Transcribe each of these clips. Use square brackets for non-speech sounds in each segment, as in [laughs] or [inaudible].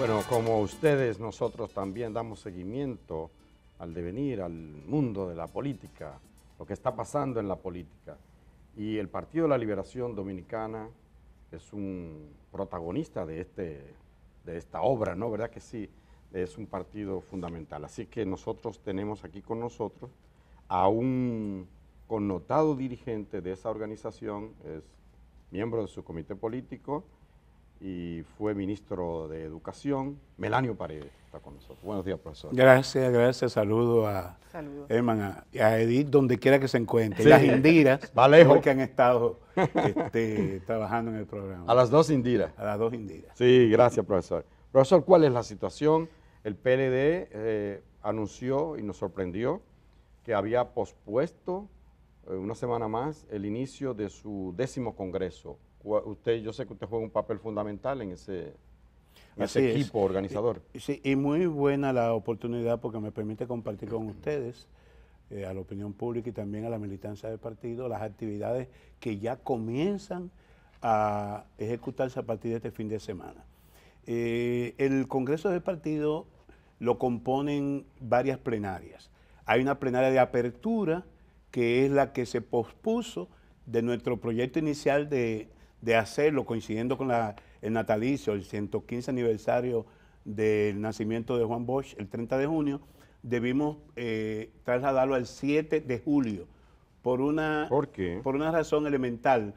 Bueno, como ustedes, nosotros también damos seguimiento al devenir, al mundo de la política, lo que está pasando en la política. Y el Partido de la Liberación Dominicana es un protagonista de, este, de esta obra, ¿no? ¿Verdad que sí? Es un partido fundamental. Así que nosotros tenemos aquí con nosotros a un connotado dirigente de esa organización, es miembro de su comité político, y fue ministro de Educación. Melanio Paredes está con nosotros. Buenos días, profesor. Gracias, gracias. Saludo a Saludo. Edith, donde quiera que se encuentre. Las Indiras, Valejo. que han estado este, [laughs] trabajando en el programa. A las dos Indiras. A las dos Indiras. Sí, gracias, profesor. Profesor, ¿cuál es la situación? El PLD eh, anunció y nos sorprendió que había pospuesto eh, una semana más el inicio de su décimo congreso usted, yo sé que usted juega un papel fundamental en ese, equipo organizador. sí, y muy buena la oportunidad porque me permite compartir con ustedes, eh, a la opinión pública y también a la militancia del partido, las actividades que ya comienzan a ejecutarse a partir de este fin de semana. Eh, el Congreso del Partido lo componen varias plenarias. Hay una plenaria de apertura, que es la que se pospuso de nuestro proyecto inicial de de hacerlo coincidiendo con el natalicio, el 115 aniversario del nacimiento de Juan Bosch, el 30 de junio, debimos eh, trasladarlo al 7 de julio por una, Por una razón elemental.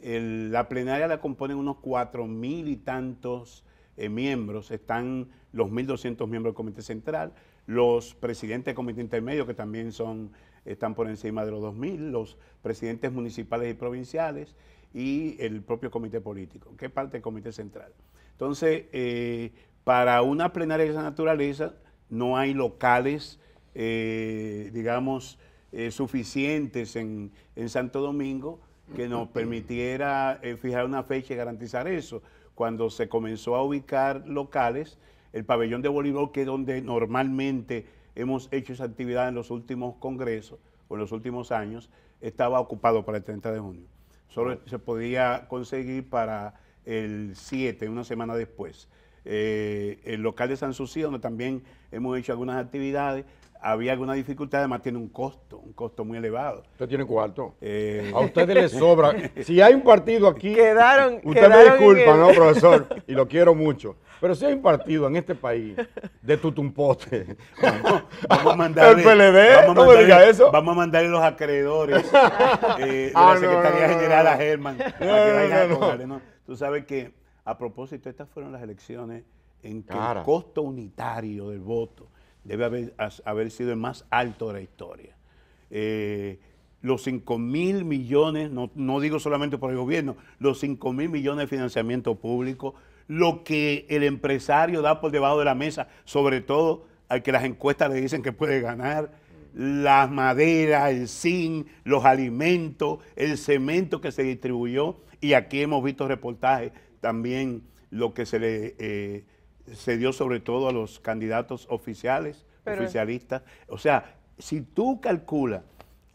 la plenaria la componen unos cuatro mil y tantos eh, miembros, están los 1.200 miembros del Comité Central, los presidentes del Comité Intermedio, que también son, están por encima de los 2.000, los presidentes municipales y provinciales, y el propio comité político, que es parte del comité central. Entonces, eh, para una plenaria de esa naturaleza no hay locales, eh, digamos, eh, suficientes en, Santo Domingo que nos [clears throat] permitiera fijar una fecha y garantizar eso. Cuando se comenzó a ubicar locales, el pabellón de voleibol, que es donde normalmente hemos hecho esa actividad en los últimos congresos o en los últimos años, estaba ocupado para el 30 de junio. Solo se podía conseguir para el 7, una semana después. Eh, el local de San Susi, donde también hemos hecho algunas actividades, había alguna dificultad, además tiene un costo, un costo muy elevado. Usted tiene cuarto. Eh. a ustedes les sobra. [laughs] Si hay un partido aquí, quedaron, usted me disculpa, ¿no, profesor? [laughs] Y lo quiero mucho. Pero si hay un partido en este país de tutumpote, vamos, a mandarle, el PLD, vamos a mandar a los acreedores [laughs] eh, de la Secretaría General a Tú sabes que, a propósito, estas fueron las elecciones en que el costo unitario del voto debe haber, sido el más alto de la historia. Eh, los 5 mil millones, no, digo solamente por el gobierno, los 5 mil millones de financiamiento público, lo que el empresario da por debajo de la mesa, sobre todo al que las encuestas le dicen que puede ganar, las maderas, el zinc, los alimentos, el cemento que se distribuyó, y aquí hemos visto reportajes también lo que se le... Eh, se dio sobre todo a los candidatos oficiales, oficialistas. O sea, si tú calculas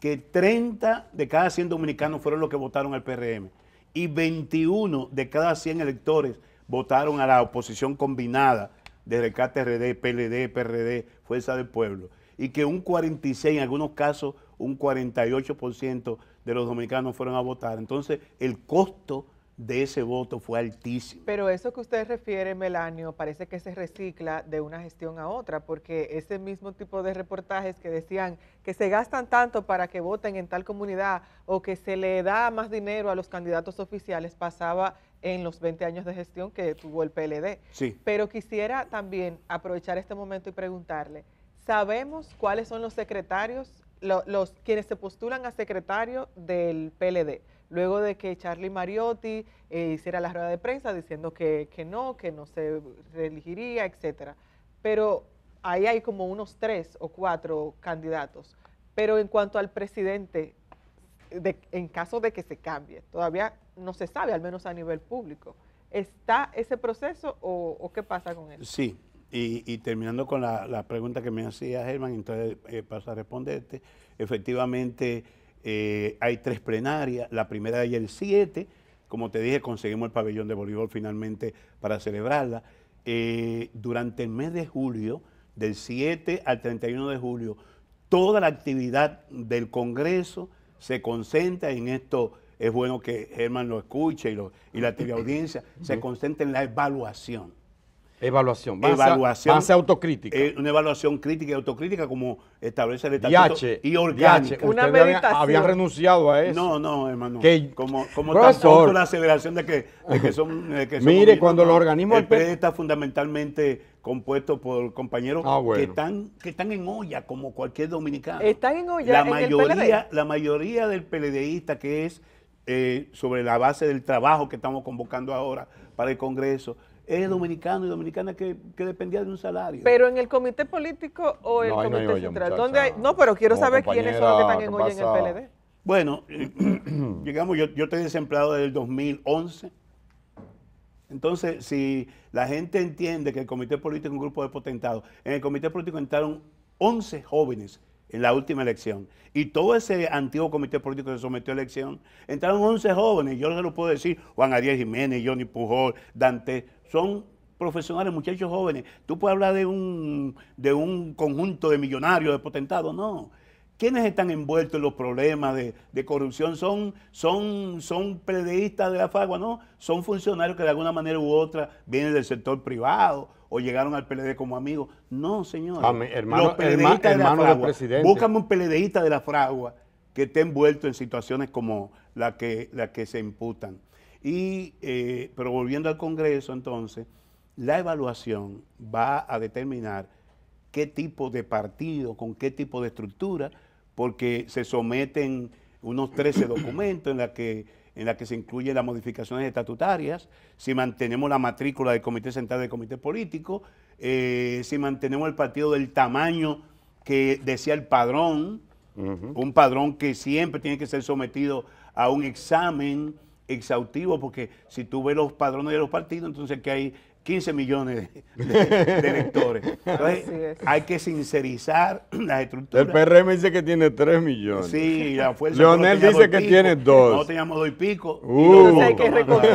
que 30 de cada 100 dominicanos fueron los que votaron al PRM y 21 de cada 100 electores votaron a la oposición combinada de recate, RD, PLD, PRD, Fuerza del Pueblo, y que un 46, en algunos casos un 48% de los dominicanos fueron a votar. Entonces, el costo de ese voto fue altísimo. Pero eso que usted refiere, Melanio, parece que se recicla de una gestión a otra, porque ese mismo tipo de reportajes que decían que se gastan tanto para que voten en tal comunidad o que se le da más dinero a los candidatos oficiales pasaba en los 20 años de gestión que tuvo el PLD. Sí. Pero quisiera también aprovechar este momento y preguntarle, ¿sabemos cuáles son los secretarios, los quienes se postulan a secretario del PLD? luego de que Charlie Mariotti eh, hiciera la rueda de prensa diciendo que, que no, que no se reelegiría, etcétera. Pero ahí hay como unos tres o cuatro candidatos. Pero en cuanto al presidente, en caso de que se cambie, todavía no se sabe, al menos a nivel público. ¿Está ese proceso o, qué pasa con él? Sí, y, terminando con la, pregunta que me hacía Germán, entonces eh, pasa a responderte. Efectivamente, eh, hay tres plenarias, la primera de el 7, como te dije, conseguimos el pabellón de voleibol finalmente para celebrarla. Eh, durante el mes de julio, del 7 al 31 de julio, toda la actividad del Congreso se concentra en esto. Es bueno que Germán lo escuche y, y la teleaudiencia [clears throat] se concentra en la evaluación Evaluación. evaluación. autocrítica. una evaluación crítica y autocrítica como establece el estatuto y orgánica. una meditación. Había, renunciado a eso. No, no, hermano. como como tampoco la aceleración de que, son... mire, cuando los El PLD está fundamentalmente compuesto por compañeros ah, que están que están en olla como cualquier dominicano. Están en olla. La mayoría, la mayoría del PLDista que es eh, sobre la base del trabajo que estamos convocando ahora para el Congreso es dominicano y dominicana que, que, dependía de un salario. Pero en el comité político o el comité central, No, pero quiero saber quiénes son los que están en hoy en el PLD. Bueno, [clears throat] digamos, yo, yo estoy desempleado desde el 2011. Entonces, si la gente entiende que el comité político es un grupo de potentados, en el comité político entraron 11 jóvenes en la última elección. Y todo ese antiguo comité político se sometió a elección, entraron 11 jóvenes, yo se lo puedo decir, Juan Ariel Jiménez, Johnny Pujol, Dante, son profesionales, muchachos jóvenes. Tú puedes hablar de un, de un conjunto de millonarios, de potentados, no. ¿Quiénes están envueltos en los problemas de, corrupción? ¿Son, son, ¿Son predeístas de la FAGUA? No, son funcionarios que de alguna manera u otra vienen del sector privado o llegaron al PLD como amigos. No, señor. Ah, hermano, Los PLDistas de la fragua. búscame un PLDista de la fragua que esté envuelto en situaciones como la que, la que se imputan. Y, eh, pero volviendo al Congreso, entonces, la evaluación va a determinar qué tipo de partido, con qué tipo de estructura, porque se someten unos 13 documentos en la que en la que se incluyen las modificaciones estatutarias, si mantenemos la matrícula del Comité Central del Comité Político, eh, si mantenemos el partido del tamaño que decía el padrón, un padrón que siempre tiene que ser sometido a un examen exhaustivo, porque si tú ves los padrones de los partidos, entonces que hay 15 millones de, [laughs] de, Entonces, hay que sincerizar las estructuras. El PRM dice que tiene 3 millones. Sí, la fuerza. Leonel dice que tiene 2. No teníamos 2 uh. y pico. Entonces,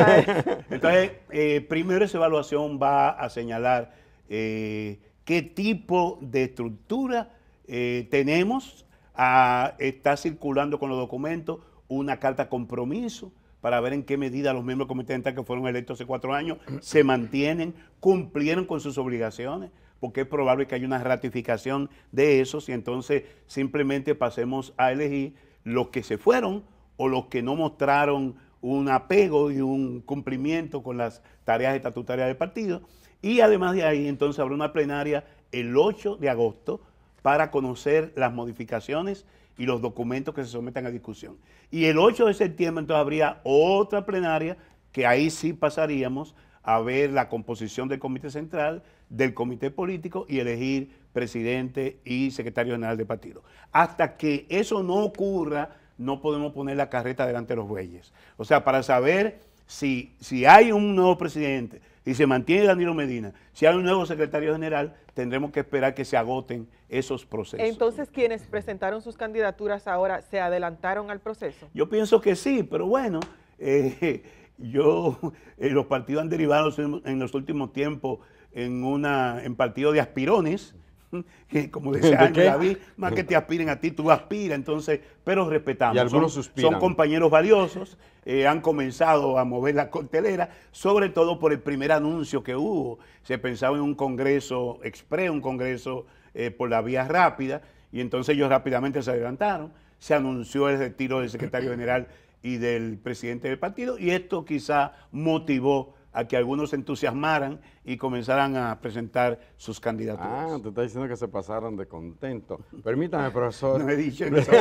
Entonces eh, primero esa evaluación va a señalar eh, qué tipo de estructura eh, tenemos. A, ah, está circulando con los documentos una carta compromiso para ver en qué medida los miembros del Comité Central que fueron electos hace cuatro años [clears throat] se mantienen, cumplieron con sus obligaciones, porque es probable que haya una ratificación de esos y entonces simplemente pasemos a elegir los que se fueron o los que no mostraron un apego y un cumplimiento con las tareas estatutarias del partido. Y además de ahí, entonces habrá una plenaria el 8 de agosto para conocer las modificaciones y los documentos que se sometan a discusión. Y el 8 de septiembre entonces habría otra plenaria que ahí sí pasaríamos a ver la composición del Comité Central, del Comité Político y elegir presidente y secretario general de partido. Hasta que eso no ocurra, no podemos poner la carreta delante de los bueyes. O sea, para saber si, si hay un nuevo presidente, y se mantiene Danilo Medina, si hay un nuevo secretario general, tendremos que esperar que se agoten esos procesos. Entonces, quienes presentaron sus candidaturas ahora, ¿se adelantaron al proceso? Yo pienso que sí, pero bueno, eh, [laughs] yo, eh, los partidos han derivado en, los últimos tiempos en, una, en partido de aspirones, [laughs] como decía Ángel David, más que te aspiren a ti, tú aspiras, entonces, pero respetamos. son, compañeros valiosos, eh, han comenzado a mover la cortelera, sobre todo por el primer anuncio que hubo. Se pensaba en un congreso exprés, un congreso eh, por la vía rápida, y entonces ellos rápidamente se adelantaron. Se anunció el retiro del secretario general y del presidente del partido, y esto quizá motivó a que algunos se entusiasmaran y comenzaran a presentar sus candidaturas. Ah, te está diciendo que se pasaron de contento. Permítame, profesor. [laughs] [laughs] no he dicho eso.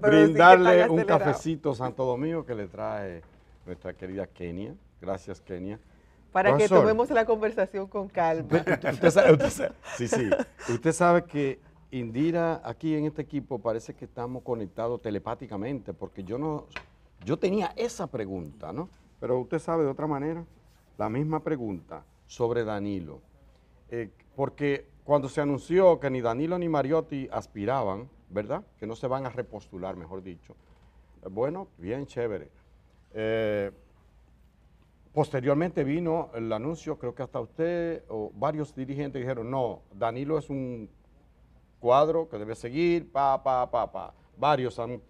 pero brindarle un cafecito Santo Domingo que le trae nuestra querida Kenia. Gracias, Kenia. Para que tomemos la conversación con calma. Usted sabe, sí, sí. Usted sabe que Indira, aquí en este equipo, parece que estamos conectados telepáticamente, porque yo no, yo tenía esa pregunta, ¿no? Pero usted sabe de otra manera, la misma pregunta sobre Danilo. Eh, porque cuando se anunció que ni Danilo ni Mariotti aspiraban, ¿verdad? Que no se van a repostular, mejor dicho. Eh, bueno, bien chévere. Eh, posteriormente vino el anuncio, creo que hasta usted o varios dirigentes dijeron, no, Danilo es un cuadro que debe seguir, pa, pa, pa, pa. Varios han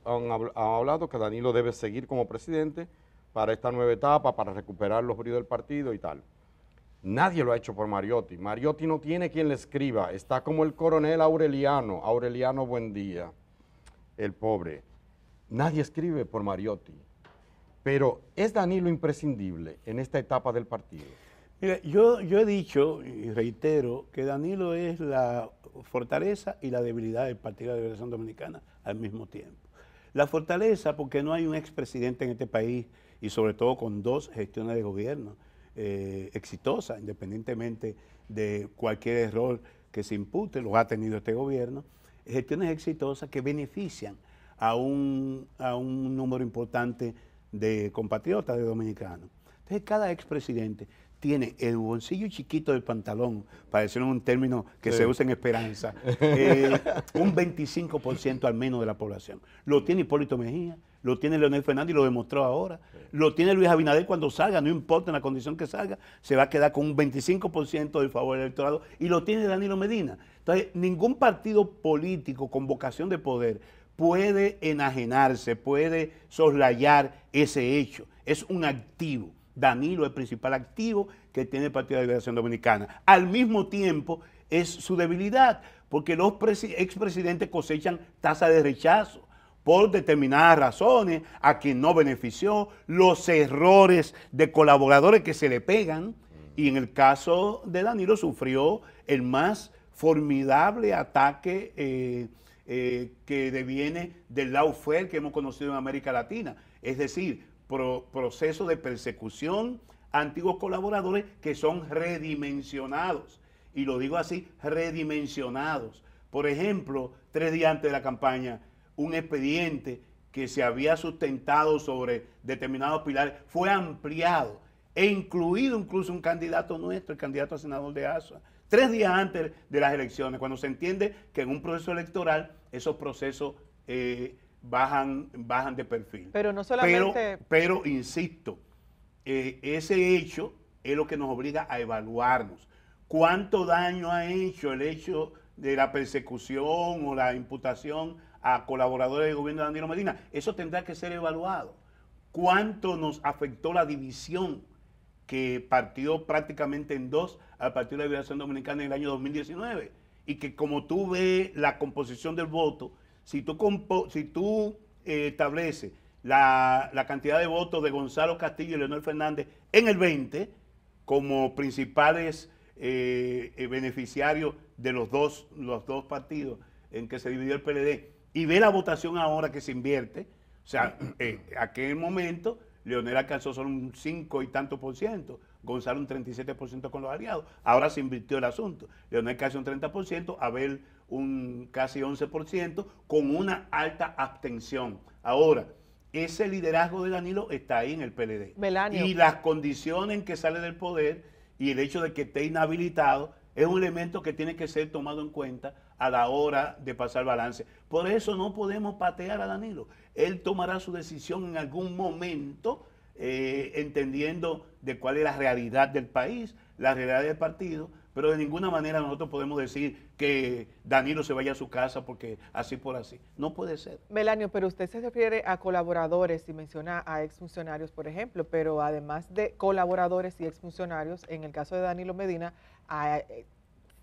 hablado que Danilo debe seguir como presidente, para esta nueva etapa, para recuperar los bríos del partido y tal. Nadie lo ha hecho por Mariotti. Mariotti no tiene quien le escriba. Está como el coronel Aureliano, Aureliano Buendía, el pobre. Nadie escribe por Mariotti. Pero ¿es Danilo imprescindible en esta etapa del partido? Mire, yo, yo he dicho y reitero que Danilo es la fortaleza y la debilidad del Partido de la Liberación Dominicana al mismo tiempo. La fortaleza porque no hay un expresidente en este país y sobre todo con dos gestiones de gobierno eh, exitosas, independientemente de cualquier error que se impute, lo ha tenido este gobierno, gestiones exitosas que benefician a un, a un número importante de compatriotas, de dominicanos. Entonces, cada expresidente tiene el bolsillo chiquito del pantalón, para decirlo un término que se usa en esperanza, [laughs] eh, un 25% al menos de la población. Lo tiene Hipólito Mejía, lo tiene Leonel Fernández y lo demostró ahora. Lo tiene Luis Abinader cuando salga, no importa en la condición que salga, se va a quedar con un 25% del favor del electorado y lo tiene Danilo Medina. Entonces, ningún partido político con vocación de poder puede enajenarse, puede soslayar ese hecho. Es un activo. Danilo, el principal activo que tiene el Partido de la Liberación Dominicana. Al mismo tiempo, es su debilidad, porque los expresidentes cosechan tasa de rechazo por determinadas razones, a quien no benefició, los errores de colaboradores que se le pegan, y en el caso de Danilo sufrió el más formidable ataque eh, eh, que deviene del Laufer que hemos conocido en América Latina. Es decir, proceso de persecución a antiguos colaboradores que son redimensionados. Y lo digo así, redimensionados. Por ejemplo, tres días antes de la campaña, un expediente que se había sustentado sobre determinados pilares fue ampliado e incluido incluso un candidato nuestro, el candidato a senador de ASUA, tres días antes de las elecciones, cuando se entiende que en un proceso electoral esos procesos eh, bajan, bajan de perfil. Pero no solamente... Pero, insisto, eh, ese hecho es lo que nos obliga a evaluarnos. ¿Cuánto daño ha hecho el hecho de la persecución o la imputación a colaboradores del gobierno de Danilo Medina? Eso tendrá que ser evaluado. ¿Cuánto nos afectó la división que partió prácticamente en dos al Partido de la Liberación Dominicana en el año 2019? Y que como tú ves la composición del voto, si tú, si eh, estableces la, cantidad de votos de Gonzalo Castillo y Leonel Fernández en el 20 como principales eh, eh, beneficiarios de los dos, los dos partidos en que se dividió el PLD y ve la votación ahora que se invierte, o sea, en aquel momento Leonel alcanzó solo un 5 y tanto por ciento, Gonzalo un 37% por ciento con los aliados, ahora se invirtió el asunto, Leonel casi un 30%, por ciento, Abel un casi 11%, con una alta abstención. Ahora, ese liderazgo de Danilo está ahí en el PLD. Y las condiciones en que sale del poder y el hecho de que esté inhabilitado es un elemento que tiene que ser tomado en cuenta a la hora de pasar balance. Por eso no podemos patear a Danilo. Él tomará su decisión en algún momento, eh, entendiendo de cuál es la realidad del país, la realidad del partido, pero de ninguna manera nosotros podemos decir que Danilo se vaya a su casa porque así por así. No puede ser. Melanio, pero usted se refiere a colaboradores y menciona a exfuncionarios, por ejemplo, pero además de colaboradores y exfuncionarios, en el caso de Danilo Medina, a eh,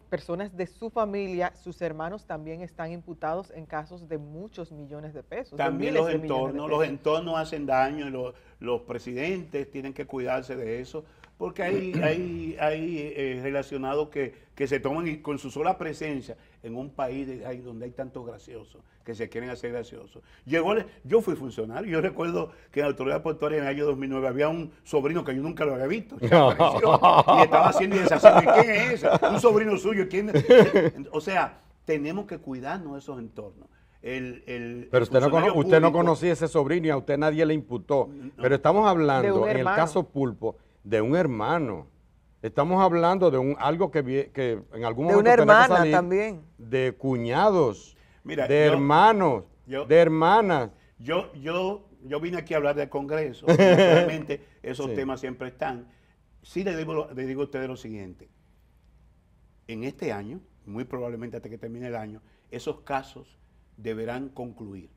personas de su familia, sus hermanos también están imputados en casos de muchos millones de pesos. También los entornos, los entornos hacen daño y los presidentes tienen que cuidarse de eso porque hay, hay, hay eh, relacionados que, se toman con su sola presencia en un país de, donde hay tantos graciosos que se quieren hacer graciosos. Llegó, yo fui funcionario, yo recuerdo que en la autoridad portuaria en el año 2009 había un sobrino que yo nunca lo había visto, [laughs] y estaba haciendo y deshaciendo, quién es ese? Un sobrino suyo, ¿quién [laughs] O sea, tenemos que cuidarnos esos entornos. El, pero usted no, conocía ese sobrino y a usted nadie le imputó. Pero estamos hablando, en el caso Pulpo, de un hermano. Estamos hablando de un, algo que, en algún momento. De una hermana también. De cuñados, de hermanos, de hermanas. Yo, yo, yo vine aquí a hablar del Congreso. [laughs] Realmente esos temas siempre están. Sí le digo, a ustedes lo siguiente. En este año, muy probablemente hasta que termine el año, esos casos deberán concluir.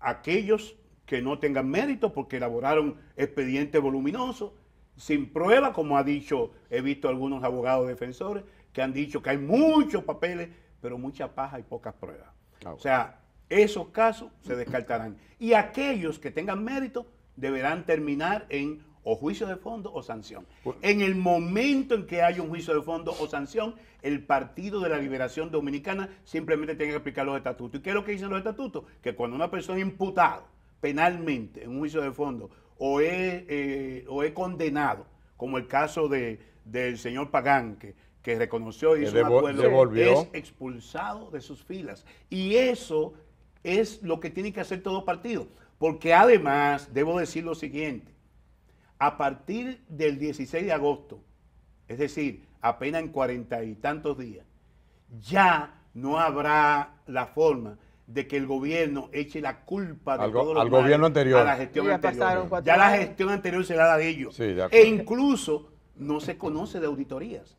Aquellos que no tengan mérito porque elaboraron expedientes voluminosos, sin prueba, como ha dicho, he visto algunos abogados defensores que han dicho que hay muchos papeles, pero mucha paja y pocas pruebas. Ah, o sea, esos casos se descartarán. Y aquellos que tengan mérito deberán terminar en o juicio de fondo o sanción. En el momento en que haya un juicio de fondo o sanción, el Partido de la Liberación Dominicana simplemente tiene que aplicar los estatutos. ¿Y qué es lo que dicen los estatutos? Que cuando una persona imputada penalmente en un juicio de fondo o he, eh, he condenado, como el caso de, del señor Pagán, que, reconoció y hizo un acuerdo, es expulsado de sus filas. Y eso es lo que tiene que hacer todo partido. Porque además, debo decir lo siguiente, a partir del 16 de agosto, es decir, apenas en cuarenta y tantos días, ya no habrá la forma de que el gobierno eche la culpa al, gobierno anterior. a la gestión ya anterior. Ya la gestión anterior será la de ellos. e incluso no se conoce de auditorías.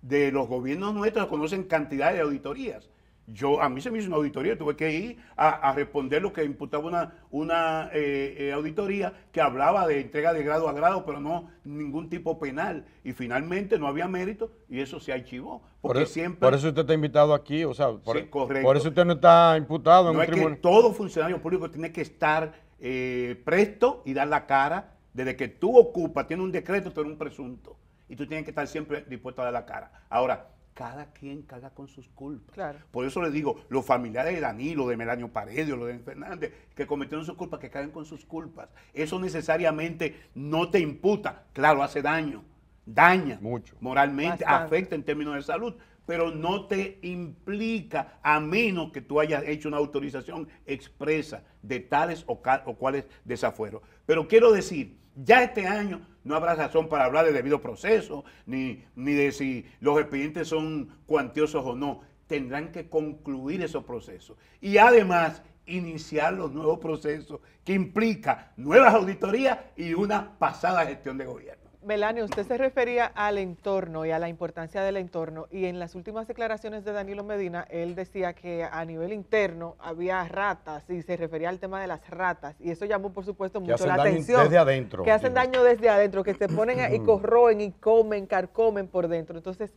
De los gobiernos nuestros conocen cantidad de auditorías. Yo, a mí se me hizo una auditoría, tuve que ir a, responder lo que imputaba una, una eh, eh, auditoría que hablaba de entrega de grado a grado, pero no ningún tipo penal. Y finalmente no había mérito y eso se archivó. por, siempre, por eso usted está invitado aquí, o sea, por, e, eso usted no está imputado en un tribunal. Que todo funcionario público tiene que estar eh, presto y dar la cara desde que tú ocupas, tiene un decreto, pero un presunto. Y tú tienes que estar siempre dispuesto a dar la cara. Ahora, cada quien caga con sus culpas. Claro. Por eso le digo, los familiares de Danilo, de Melanio Paredes, de Fernández, que cometieron sus culpas, que caguen con sus culpas. Eso necesariamente no te imputa. Claro, hace daño, daña Mucho. moralmente, afecta en términos de salud, pero no te implica, a menos que tú hayas hecho una autorización expresa de tales o, o cuales desafueros. Pero quiero decir, ya este año no habrá razón para hablar de debido proceso, ni, ni de si los expedientes son cuantiosos o no. Tendrán que concluir esos procesos. Y además, iniciar los nuevos procesos que implica nuevas auditorías y una pasada gestión de gobierno. Melania, usted se refería al entorno y a la importancia del entorno y en las últimas declaraciones de Danilo Medina, él decía que a nivel interno había ratas y se refería al tema de las ratas y eso llamó por supuesto mucho la atención. Desde adentro. Que hacen daño desde adentro, que se ponen y corroen y comen, carcomen por dentro. Entonces,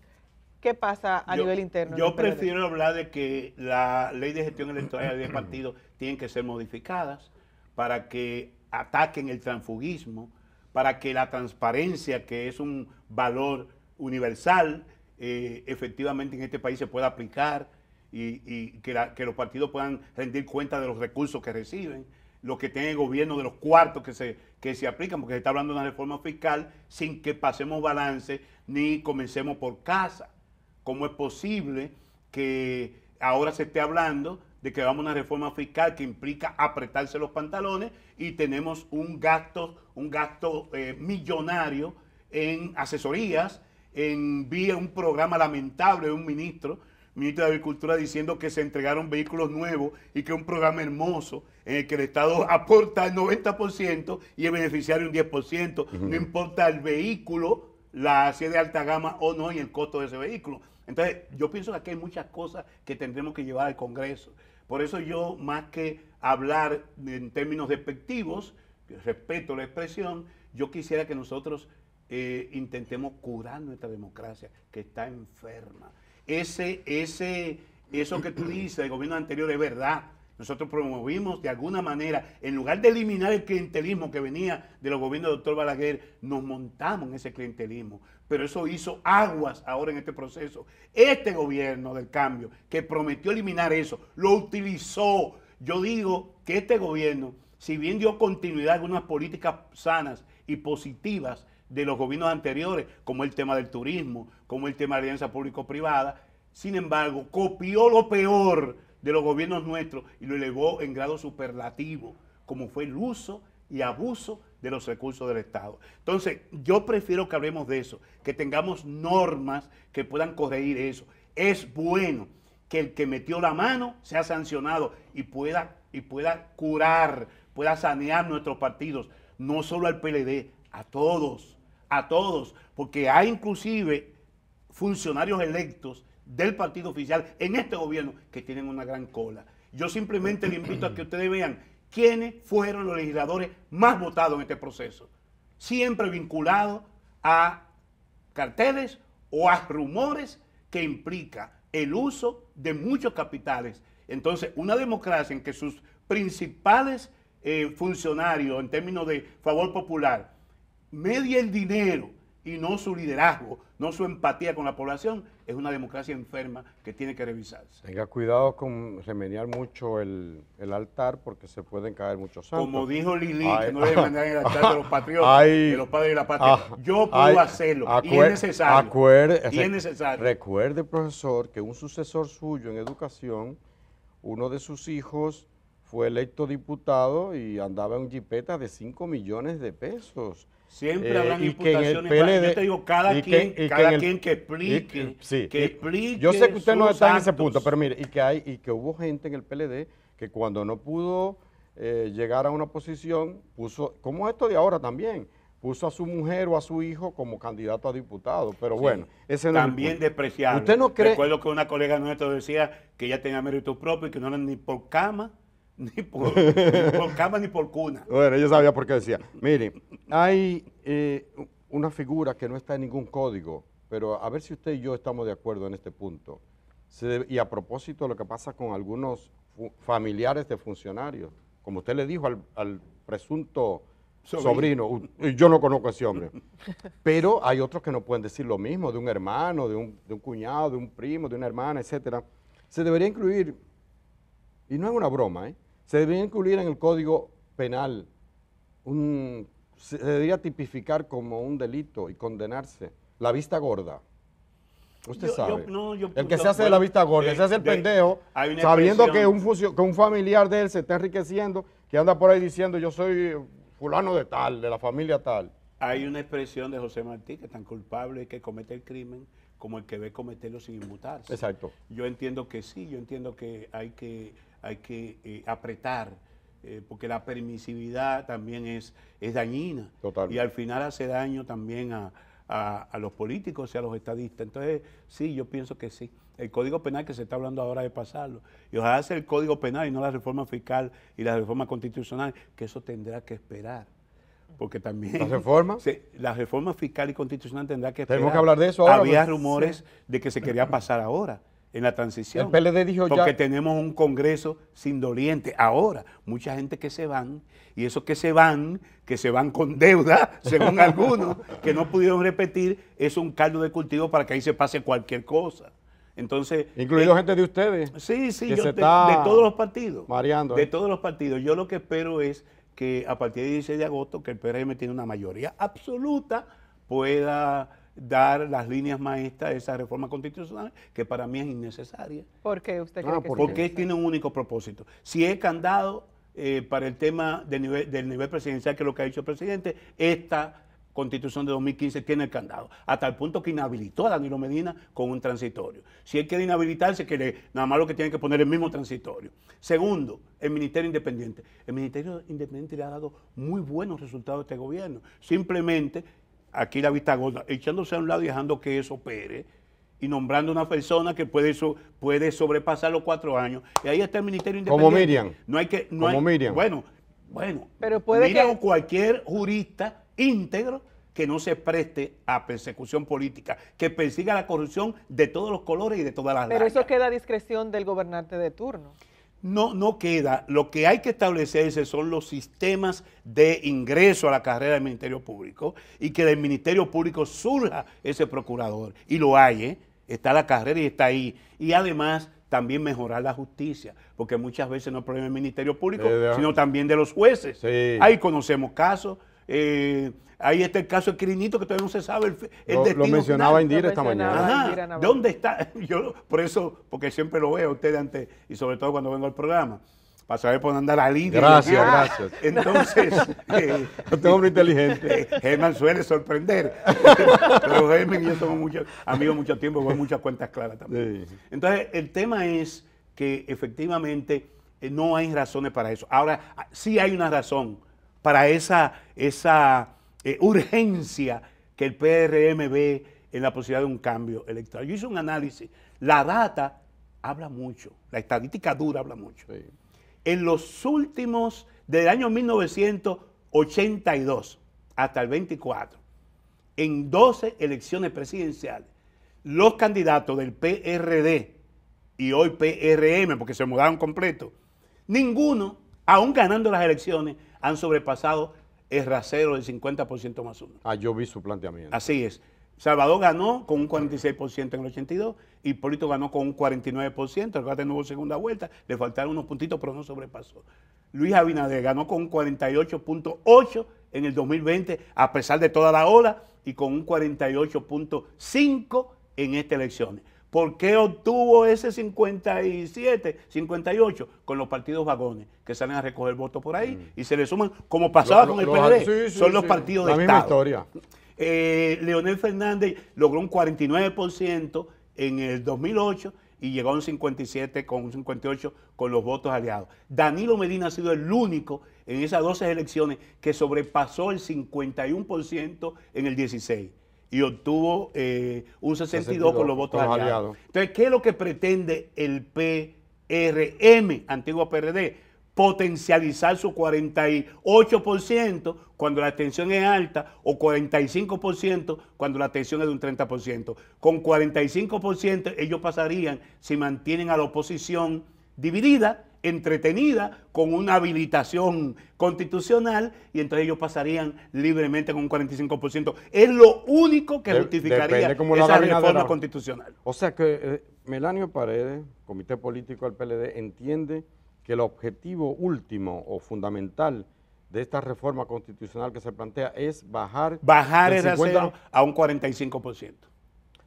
¿qué pasa a nivel interno? Yo prefiero hablar de que la ley de gestión electoral de partido tiene que ser modificadas para que ataquen el transfugismo, para que la transparencia, que es un valor universal, eh, efectivamente en este país se pueda aplicar y, que, los partidos puedan rendir cuenta de los recursos que reciben, lo que tiene el gobierno de los cuartos que se, que se aplican, porque se está hablando de una reforma fiscal sin que pasemos balance ni comencemos por casa. ¿Cómo es posible que ahora se esté hablando de que vamos a una reforma fiscal que implica apretarse los pantalones y tenemos un gasto, un gasto eh, millonario en asesorías, en vía un programa lamentable de un ministro, ministro de Agricultura, diciendo que se entregaron vehículos nuevos y que un programa hermoso en el que el Estado aporta el 90% y el beneficiario un 10%, no importa el vehículo, la si de alta gama o no y el costo de ese vehículo. Entonces, yo pienso que aquí hay muchas cosas que tendremos que llevar al Congreso. Por eso yo, más que hablar en términos despectivos, respeto la expresión, yo quisiera que nosotros eh, intentemos curar nuestra democracia, que está enferma. Ese, ese, eso que tú dices, el gobierno anterior es verdad. Nosotros promovimos de alguna manera, en lugar de eliminar el clientelismo que venía de los gobiernos del doctor Balaguer, nos montamos en ese clientelismo. Pero eso hizo aguas ahora en este proceso. Este gobierno del cambio, que prometió eliminar eso, lo utilizó. Yo digo que este gobierno, si bien dio continuidad a algunas políticas sanas y positivas de los gobiernos anteriores, como el tema del turismo, como el tema de alianza público-privada, sin embargo, copió lo peor de los gobiernos nuestros y lo elevó en grado superlativo, como fue el uso y abuso de los recursos del Estado. Entonces, yo prefiero que hablemos de eso, que tengamos normas que puedan corregir eso. Es bueno que el que metió la mano sea sancionado y pueda, y pueda curar, pueda sanear nuestros partidos, no solo al PLD, a todos, a todos, porque hay inclusive funcionarios electos del partido oficial en este gobierno que tienen una gran cola. Yo simplemente le invito a que ustedes vean quiénes fueron los legisladores más votados en este proceso. Siempre vinculados a carteles o a rumores que implica el uso de muchos capitales. Entonces, una democracia en que sus principales eh, funcionarios, en términos de favor popular, media el dinero y no su liderazgo, no su empatía con la población, es una democracia enferma que tiene que revisarse. Tenga cuidado con remenear mucho el, altar porque se pueden caer muchos santos. Como dijo Lili, que no debe [laughs] mandar el altar de los patriotas, de los padres de la patria. Ah, yo puedo hacerlo y es necesario. y es necesario. Recuerde, profesor, que un sucesor suyo en educación, uno de sus hijos fue electo diputado y andaba en jipeta de 5 millones de pesos. Siempre eh, hablan imputaciones. Que el PLD, yo te digo, cada, quien, que, cada quien que explique. que explique. Yo sé que usted no está en ese punto, pero mire, y que, hay, y que hubo gente en el PLD que cuando no pudo eh, llegar a una posición, puso, como esto de ahora también, puso a su mujer o a su hijo como candidato a diputado. Pero bueno, También es ¿Usted no cree? Recuerdo que una colega nuestra decía que ella tenía mérito propio y que no era ni por cama [laughs] ni por, cama ni por cuna. Bueno, yo sabía por qué decía. Mire, hay eh, una figura que no está en ningún código, pero a ver si usted y yo estamos de acuerdo en este punto. y a propósito de lo que pasa con algunos familiares de funcionarios, como usted le dijo al, presunto sobrino. yo no conozco a ese hombre, pero hay otros que no pueden decir lo mismo, de un hermano, de un, cuñado, de un primo, de una hermana, etcétera. Se debería incluir, y no es una broma, ¿eh? Se debería incluir en el Código Penal, un, se debería tipificar como un delito y condenarse la vista gorda. Usted sabe. el que se hace de la vista gorda, se hace el pendejo, sabiendo que un, un familiar de él se está enriqueciendo, que anda por ahí diciendo yo soy fulano de tal, de la familia tal. Hay una expresión de José Martí que tan culpable que comete el crimen como el que ve cometerlo sin inmutarse. Exacto. Yo entiendo que sí, yo entiendo que hay que, hay que eh, apretar, eh, porque la permisividad también es, es dañina. Total. Y al final hace daño también a, a, los políticos y a los estadistas. Entonces, sí, yo pienso que sí. El Código Penal que se está hablando ahora de pasarlo. Y ojalá sea el Código Penal y no la reforma fiscal y la reforma constitucional, que eso tendrá que esperar porque también... ¿La reforma? [laughs] la reforma fiscal y constitucional tendrá que Tenemos que hablar de eso ahora. Había pues. rumores de que se quería pasar ahora, en la transición. El PLD dijo porque tenemos un Congreso sin doliente. Ahora, mucha gente que se van, y esos que se van, que se van con deuda, [laughs] según algunos, que no pudieron repetir, es un caldo de cultivo para que ahí se pase cualquier cosa. Entonces, incluido eh, gente de ustedes. Sí, sí, yo, de, todos los partidos. Variando. de todos los partidos. Yo lo que espero es que a partir del 16 de agosto, que el PRM tiene una mayoría absoluta, pueda dar las líneas maestras de esa reforma constitucional, que para mí es innecesaria. ¿Por qué usted ah, Porque tiene un único propósito. Si es candado eh, para el tema del nivel, del nivel presidencial, que es lo que ha dicho el presidente, esta constitución de 2015 tiene el candado, hasta el punto que inhabilitó a Danilo Medina con un transitorio. Si él quiere inhabilitarse, que nada más lo que tiene que poner el mismo transitorio. Segundo, el Ministerio Independiente. El Ministerio Independiente le ha dado muy buenos resultados a este gobierno. Simplemente, aquí la vista gorda, echándose a un lado y dejando que eso opere, y nombrando una persona que puede, puede sobrepasar los cuatro años. Y ahí está el Ministerio Independiente. Como Miriam. Como Miriam. Bueno, bueno. Pero puede Miriam que... o cualquier jurista íntegro que no se preste a persecución política, que persiga la corrupción de todos los colores y de todas las Pero eso queda a discreción del gobernante de turno. No, no queda. Lo que hay que establecerse son los sistemas de ingreso a la carrera del Ministerio Público y que del Ministerio Público surja ese procurador. Y lo hay, ¿eh? está la carrera y está ahí. Y además también mejorar la justicia, porque muchas veces no es problema del Ministerio Público, sino también de los jueces. Ahí conocemos casos eh, ahí está el caso de Quirinito, que todavía no se sabe el, lo, destino. mencionaba Indira esta mañana. Ajá, ¿Dónde está? [laughs] Yo, por eso, porque siempre lo veo a ustedes antes, y sobre todo cuando vengo al programa para saber por dónde la línea. Gracias, ah, gracias. Entonces, [laughs] [laughs] eh, hombre inteligente. Eh, Germán suele sorprender. Pero Germán y yo somos muchos amigos mucho tiempo, con muchas cuentas claras también. Entonces, el tema es que efectivamente eh, no hay razones para eso. Ahora, ah, sí hay una razón para esa, esa eh, urgencia que el PRM ve en la posibilidad de un cambio electoral. Yo hice un análisis. La data habla mucho, la estadística dura habla mucho. En los últimos, del año 1982 hasta el 24, en 12 elecciones presidenciales, los candidatos del PRD y hoy PRM, porque se mudaron completo, ninguno, aún ganando las elecciones, han sobrepasado el rasero del 50% más uno. Ah, yo vi su planteamiento. Así es. Salvador ganó con un 46% en el 82, Hipólito ganó con un 49%, el no hubo segunda vuelta, le faltaron unos puntitos, pero no sobrepasó. Luis Abinader ganó con un 48.8 en el 2020, a pesar de toda la ola, y con un 48.5 en estas elecciones. ¿Por qué obtuvo ese 57, 58 con los partidos vagones que salen a recoger votos por ahí mm. y se le suman, como pasaba con el PLD, son los partidos de La misma historia. Eh, Leonel Fernández logró un 49% en el 2008 y llegó a un 57 con 58 con los votos aliados. Danilo Medina ha sido el único en esas 12 elecciones que sobrepasó el 51% en el 16 y obtuvo eh, un 62, con los votos aliados. Entonces, ¿qué es lo que pretende el PRM, antiguo PRD? Potencializar su 48% cuando la atención es alta o 45% cuando la atención es de un 30%. Con 45% ellos pasarían, si mantienen a la oposición dividida, entretenida con una habilitación constitucional y entonces ellos pasarían libremente con un 45%. Es lo único que justificaría esa reforma constitucional. O sea que eh, Melanio Paredes, Comité Político del PLD, entiende que el objetivo último o fundamental de esta reforma constitucional que se plantea es bajar, bajar el 50... a un 45%.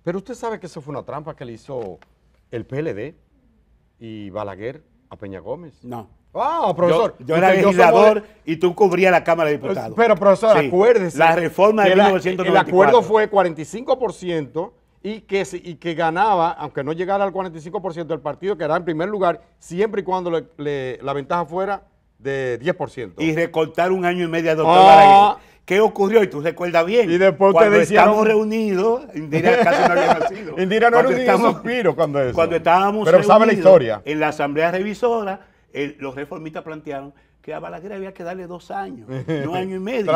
Pero usted sabe que eso fue una trampa que le hizo el PLD y Balaguer ¿A Peña Gómez? No. Ah, profesor. Yo, era legislador y tú cubrías la Cámara de Diputados. Pero, profesor, acuérdese. La reforma de 1994. el acuerdo fue 45% y que, y que ganaba, aunque no llegara al 45% del partido, que era en primer lugar, siempre y cuando la ventaja fuera de 10%. Y recortar un año y medio a doctor ah, ¿Qué ocurrió? Y tú recuerdas bien. Y después cuando estábamos reunidos, Indira [laughs] casi no había nacido. cuando estábamos Pero sabe la historia. en la asamblea revisora, los reformistas plantearon que a Balaguer había que darle dos años, [laughs] no año y medio.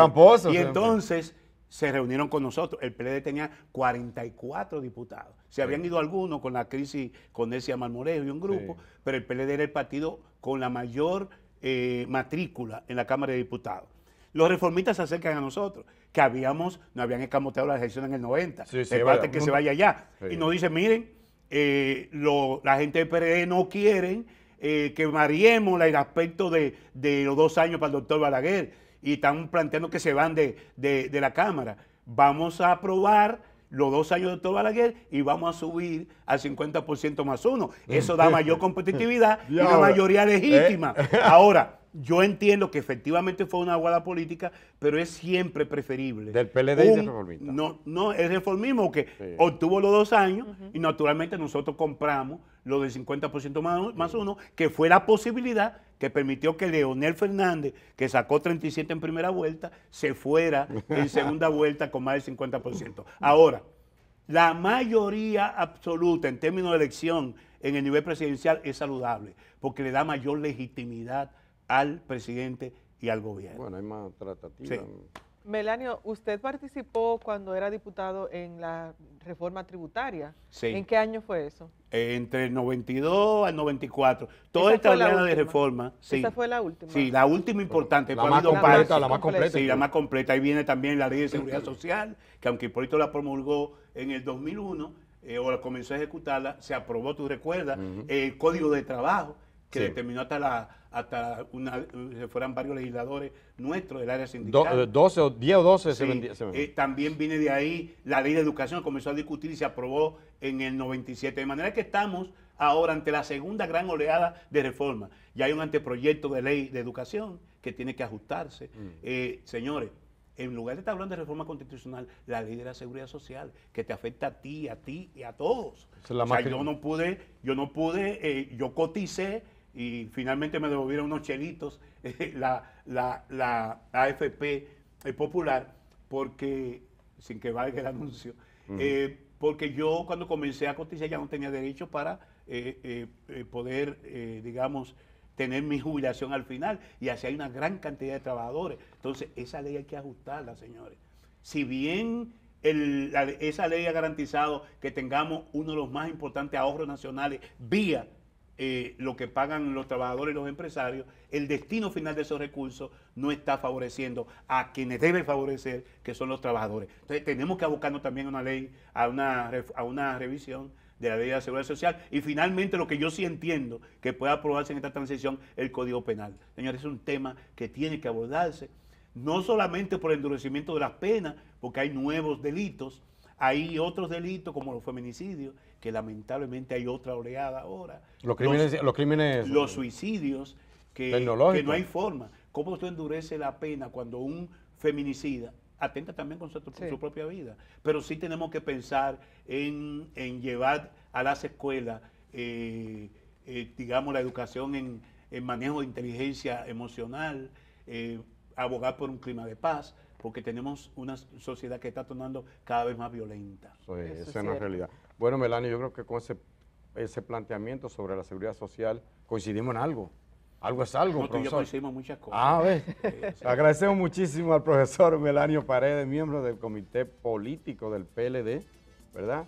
Y entonces se reunieron con nosotros. El PLD tenía 44 diputados. Se habían ido algunos con la crisis con Elcia Marmorejo y un grupo, pero el PLD era el partido con la mayor eh, matrícula en la Cámara de Diputados los reformistas se acercan a nosotros, que habíamos, nos habían escamoteado la elección en el 90, se sí, que se vaya allá. Y nos dicen, miren, eh, la gente del PRD no quiere eh, que mariemos el aspecto de, los dos años para el doctor Balaguer y están planteando que se van de, la Cámara. Vamos a aprobar los dos años del doctor Balaguer y vamos a subir al 50% más uno. Eso da mayor competitividad [laughs] y una mayoría eh. legítima. Ahora, yo entiendo que efectivamente fue una aguada política, pero es siempre preferible. Del PLD y del reformismo. No, no, el reformismo que obtuvo los dos años y naturalmente nosotros compramos lo del 50% más, más uno, que fue la posibilidad que permitió que Leonel Fernández, que sacó 37 en primera vuelta, se fuera en [laughs] segunda vuelta con más del 50%. Ahora, la mayoría absoluta en términos de elección en el nivel presidencial es saludable, porque le da mayor legitimidad a al presidente y al gobierno. Bueno, hay más tratativas. Melanio, usted participó cuando era diputado en la reforma tributaria. ¿En qué año fue eso? entre el 92 al 94. Toda esta oleada de reforma. Sí. Esa fue la última. Sí, la última importante. La, más completa, la Sí, la más completa. Ahí viene también la ley de seguridad social, que aunque Hipólito la promulgó en el 2001, eh, o comenzó a ejecutarla, se aprobó, tú recuerdas, el código de trabajo, que determinó hasta, la, hasta una, fueran varios legisladores nuestros del área sindical. 12 eh, 10 o 12 se eh, también viene de ahí la ley de educación, comenzó a discutir y se aprobó en el 97. De manera que estamos ahora ante la segunda gran oleada de reforma. Ya hay un anteproyecto de ley de educación que tiene que ajustarse. Mm. Eh, señores, en lugar de estar hablando de reforma constitucional, la ley de la seguridad social, que te afecta a ti, a ti y a todos. yo no pude, yo no pude, yo coticé y finalmente me devolvieron unos chelitos eh, la, AFP eh, Popular, porque, sin que valga el anuncio, eh, porque yo cuando comencé a cotizar ya no tenía derecho para poder, digamos, tener mi jubilación al final, y así hay una gran cantidad de trabajadores. Entonces, esa ley hay que ajustarla, señores. Si bien... esa ley ha garantizado que tengamos uno de los más importantes ahorros nacionales vía eh, lo que pagan los trabajadores y los empresarios, el destino final de esos recursos no está favoreciendo a quienes debe favorecer, que son los trabajadores. Entonces tenemos que abocarnos también a una ley, a una, a una revisión de la ley de seguridad social y finalmente lo que yo sí entiendo que pueda aprobarse en esta transición, el Código Penal. Señores, es un tema que tiene que abordarse, no solamente por el endurecimiento de las penas, porque hay nuevos delitos, hay otros delitos como los feminicidios que lamentablemente hay otra oleada ahora. Los crímenes, los, eh, suicidios, que, no hay forma. ¿Cómo se endurece la pena cuando un feminicida atenta también con su, propia vida? Pero sí tenemos que pensar en, llevar a las escuelas, eh, eh, digamos, la educación en, manejo de inteligencia emocional, abogar por un clima de paz, porque tenemos una sociedad que está tornando cada vez más violenta. esa es una realidad. Bueno, Melanio, yo creo que con ese, planteamiento sobre la seguridad social coincidimos en algo. Algo es algo, Nosotros yo coincidimos en muchas cosas. Ah, Agradecemos muchísimo al profesor Melanio Paredes, miembro del Comité Político del PLD, ¿verdad?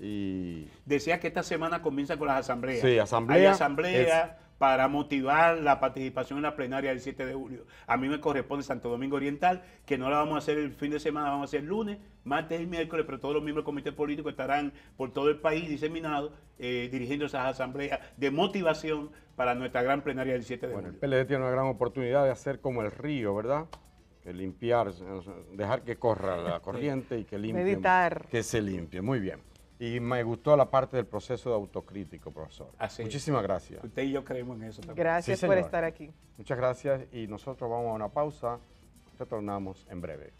Y... Decía que esta semana comienza con las asambleas. Sí, asamblea. Hay asamblea, para motivar la participación en la plenaria del 7 de julio. A mí me corresponde Santo Domingo Oriental, que no la vamos a hacer el fin de semana, vamos a hacer lunes, martes y miércoles, pero todos los miembros del comité político estarán por todo el país diseminados, eh, dirigiendo esas asambleas de motivación para nuestra gran plenaria del 7 de bueno, julio. El PLD tiene una gran oportunidad de hacer como el río, ¿verdad? De limpiar, dejar que corra la corriente y que limpie. Meditar. Que se limpie, muy bien. Y me gustó la parte del proceso de autocrítico, profesor. Así Muchísimas gracias. Usted y yo creemos en eso también. Gracias por estar aquí. Muchas gracias y nosotros vamos a una pausa. Retornamos en breve.